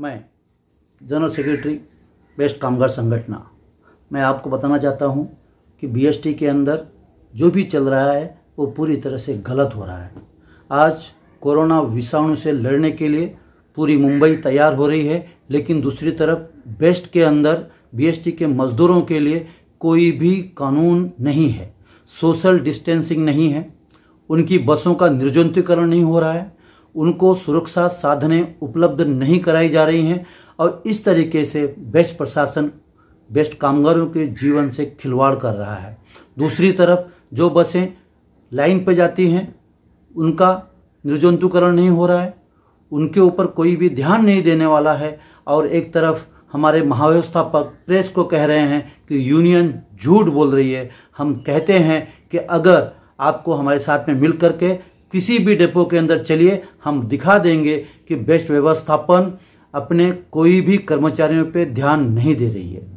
मैं general secretary best कामगार संगठना मैं आपको बताना चाहता हूँ कि बीएसटी के अंदर जो भी चल रहा है वो पूरी तरह से गलत हो रहा है आज कोरोना विषाणु से लड़ने के लिए पूरी मुंबई तैयार हो रही है लेकिन दूसरी तरफ बेस्ट के अंदर बीएसटी के मज़दूरों के लिए कोई भी कानून नहीं है सोशल डिस्टेंसिंग नहीं है उनकी बसों का निर्जंतीकरण नहीं हो रहा है उनको सुरक्षा साधनें उपलब्ध नहीं कराई जा रही हैं और इस तरीके से बेस्ट प्रशासन बेस्ट कामगारों के जीवन से खिलवाड़ कर रहा है दूसरी तरफ जो बसें लाइन पर जाती हैं उनका निर्जंतुकरण नहीं हो रहा है उनके ऊपर कोई भी ध्यान नहीं देने वाला है और एक तरफ हमारे महाव्यवस्थापक प्रेस को कह रहे हैं कि यूनियन झूठ बोल रही है हम कहते हैं कि अगर आपको हमारे साथ में मिल करके किसी भी डेपो के अंदर चलिए हम दिखा देंगे कि बेस्ट व्यवस्थापन अपने कोई भी कर्मचारियों पे ध्यान नहीं दे रही है